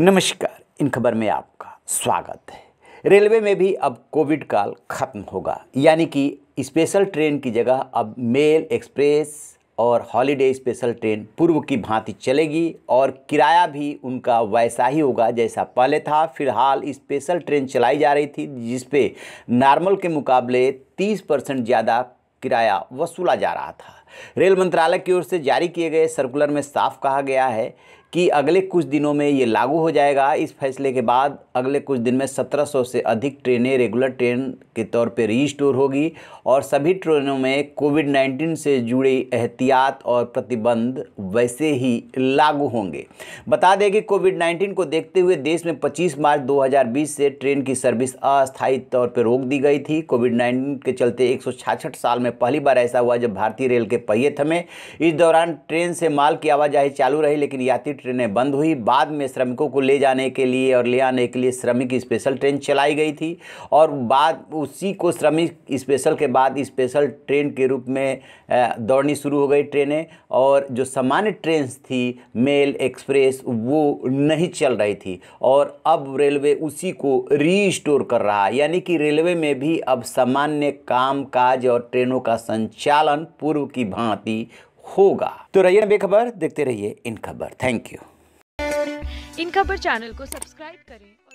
नमस्कार इन खबर में आपका स्वागत है रेलवे में भी अब कोविड काल खत्म होगा यानी कि स्पेशल ट्रेन की जगह अब मेल एक्सप्रेस और हॉलीडे स्पेशल ट्रेन पूर्व की भांति चलेगी और किराया भी उनका वैसा ही होगा जैसा पहले था फिलहाल स्पेशल ट्रेन चलाई जा रही थी जिसपे नॉर्मल के मुकाबले 30 परसेंट ज़्यादा किराया वसूला जा रहा था रेल मंत्रालय की ओर से जारी किए गए सर्कुलर में साफ कहा गया है कि अगले कुछ दिनों में ये लागू हो जाएगा इस फैसले के बाद अगले कुछ दिन में 1700 से अधिक ट्रेनें रेगुलर ट्रेन के तौर पर रीस्टोर होगी और सभी ट्रेनों में कोविड 19 से जुड़े एहतियात और प्रतिबंध वैसे ही लागू होंगे बता दें कि कोविड 19 को देखते हुए देश में 25 मार्च 2020 से ट्रेन की सर्विस अस्थायी तौर पर रोक दी गई थी कोविड नाइन्टीन के चलते एक साल में पहली बार ऐसा हुआ जब भारतीय रेल के पहिए थमे इस दौरान ट्रेन से माल की आवाजाही चालू रही लेकिन यात्री ट्रेनें बंद हुई बाद में श्रमिकों को ले जाने के लिए और ले आने के लिए श्रमिक स्पेशल ट्रेन चलाई गई थी और बाद उसी को श्रमिक स्पेशल के बाद स्पेशल ट्रेन के रूप में दौड़नी शुरू हो गई ट्रेनें और जो सामान्य ट्रेन थी मेल एक्सप्रेस वो नहीं चल रही थी और अब रेलवे उसी को रीस्टोर कर रहा है यानी कि रेलवे में भी अब सामान्य काम काज और ट्रेनों का संचालन पूर्व की भांति होगा तो रहिए बेखबर देखते रहिए इन खबर थैंक यू इन खबर चैनल को सब्सक्राइब करें